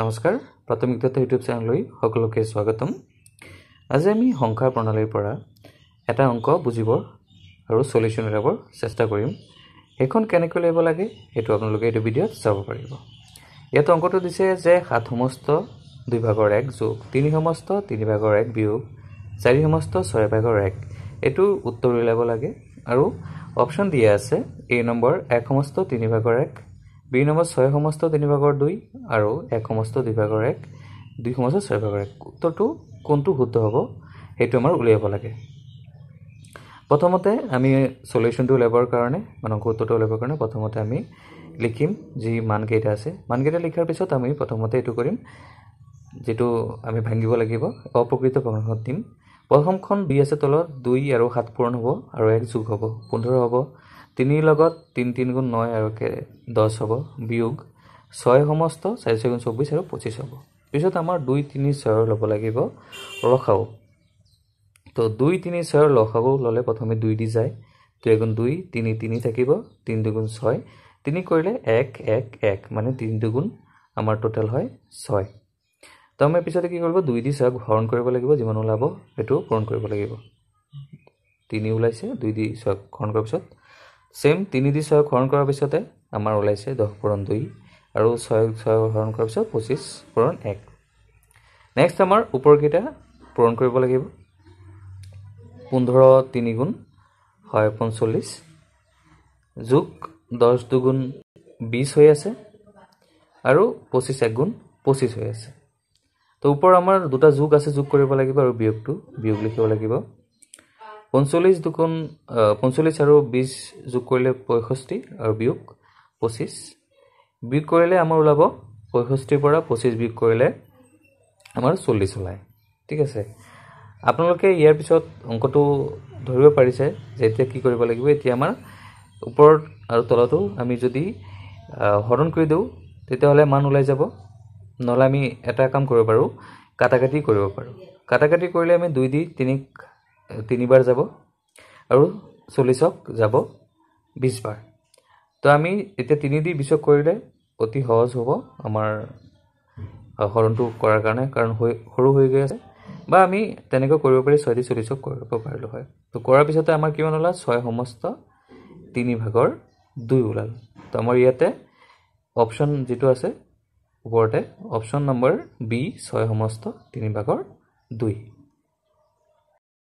নমস্কাৰ প্ৰাথমিক ইউটিউব চেনেললৈ সকলোকে স্বাগতম আজি আমি সংখ্যাৰ প্ৰণালীৰ পৰা এটা অংক বুজিব আৰু চলিউশ্যন উলিয়াবৰ চেষ্টা কৰিম সেইখন কেনেকৈ উলিয়াব লাগে সেইটো আপোনালোকে এইটো ভিডিঅ'ত চাব পাৰিব ইয়াত অংকটো দিছে যে সাত সমস্ত দুই ভাগৰ এক যোগ তিনি সমস্ত তিনি ভাগৰ এক বিয়োগ চাৰি সমস্ত ছয় ভাগৰ এক এইটো উত্তৰ উলিয়াব লাগে আৰু অপশ্যন দিয়া আছে এই নম্বৰ এক সমস্ত তিনি ভাগৰ এক বি নম্বৰ ছয় সমষ্ট তিনি ভাগৰ দুই আৰু এক সমষ্ট দুই ভাগৰ এক দুই সমষ্ট ছয় ভাগৰ এক উত্তৰটো কোনটো শুদ্ধ হ'ব সেইটো আমাৰ উলিয়াব লাগে প্ৰথমতে আমি চলিউশ্যনটো উলিয়াবৰ কাৰণে মানে উত্তৰটো উলিয়াবৰ কাৰণে প্ৰথমতে আমি লিখিম যি মানকেইটা আছে মানকেইটা লিখাৰ পিছত আমি প্ৰথমতে এইটো কৰিম যিটো আমি ভাঙিব লাগিব অপ্ৰকৃত প্ৰকাশত দিম প্ৰথমখন বি আছে তলত দুই আৰু সাত পূৰণ হ'ব আৰু এক যোগ হ'ব পোন্ধৰ হ'ব তিনিৰ লগত তিনি তিনি গুণ নয় আৰু দহ হ'ব বিয়োগ ছয় সমস্ত চাৰি ছয় গুণ চৌব্বিছ আৰু পঁচিছ হ'ব পিছত আমাৰ দুই তিনি ছয়ৰ ল'ব লাগিব লসাও তো দুই তিনি ছয়ৰ লসাও ল'লে প্ৰথমে দুই দি যায় দুই এগুণ দুই তিনি তিনি থাকিব তিনি দুগুণ ছয় তিনি কৰিলে এক এক এক মানে তিনি দুগুণ আমাৰ টোটেল হয় ছয় তো আমি পিছতে কি কৰিব দুই দি ছয়ক হৰণ কৰিব লাগিব যিমান ওলাব সেইটো পূৰণ কৰিব লাগিব তিনি ওলাইছে দুই দি ছয়ক হৰণ কৰাৰ পিছত ছেইম তিনি দি ছয়ক হৰণ কৰাৰ পিছতে আমাৰ ওলাইছে দহ পূৰণ দুই আৰু ছয় ছয় হৰণ কৰাৰ পিছত পঁচিছ পূৰণ এক নেক্সট আমাৰ ওপৰকেইটা পূৰণ কৰিব লাগিব পোন্ধৰ তিনি গুণ হয় পঞ্চল্লিছ যোগ দহ দুগুণ বিছ হৈ আছে আৰু পঁচিছ এক গুণ পঁচিছ হৈ আছে তো ওপৰত আমাৰ দুটা যোগ আছে যোগ কৰিব লাগিব আৰু বিয়োগটো বিয়োগ লিখিব লাগিব পঞ্চল্লিছ দুগুণ পঞ্চল্লিছ আৰু বিছ যোগ কৰিলে পঁয়ষষ্ঠি আৰু বিয়োগ পঁচিছ বিয়োগ কৰিলে আমাৰ ওলাব পঁয়ষষ্ঠিৰ পৰা পঁচিছ বিয়োগ কৰিলে আমাৰ চল্লিছ ওলায় ঠিক আছে আপোনালোকে ইয়াৰ পিছত অংকটো ধৰিব পাৰিছে যে এতিয়া কি কৰিব লাগিব এতিয়া আমাৰ ওপৰত আৰু তলতো আমি যদি হৰণ কৰি দিওঁ তেতিয়াহ'লে মান ওলাই যাব নহ'লে আমি এটা কাম কৰিব পাৰোঁ কাটাকাটি কৰিব পাৰোঁ কাটাকাটি কৰিলে আমি দুই দি তিনি তিনিবাৰ যাব আৰু চল্লিছক যাব বিছবাৰ তো আমি এতিয়া তিনি দি বিছক কৰিলে অতি সহজ হ'ব আমাৰ শৰণটো কৰাৰ কাৰণে কাৰণ হৈ সৰু হৈ গৈ আছে বা আমি তেনেকৈ কৰিব পাৰি ছয় দি চল্লিছক কৰিব পাৰিলোঁ হয় তো কৰাৰ পিছতে আমাৰ কিমান ওলাল ছয় সমস্ত তিনি ভাগৰ দুই ওলাল তো আমাৰ ইয়াতে অপশ্যন যিটো আছে ওপৰতে অপশ্যন নম্বৰ বি ছয় সমস্ত তিনি ভাগৰ দুই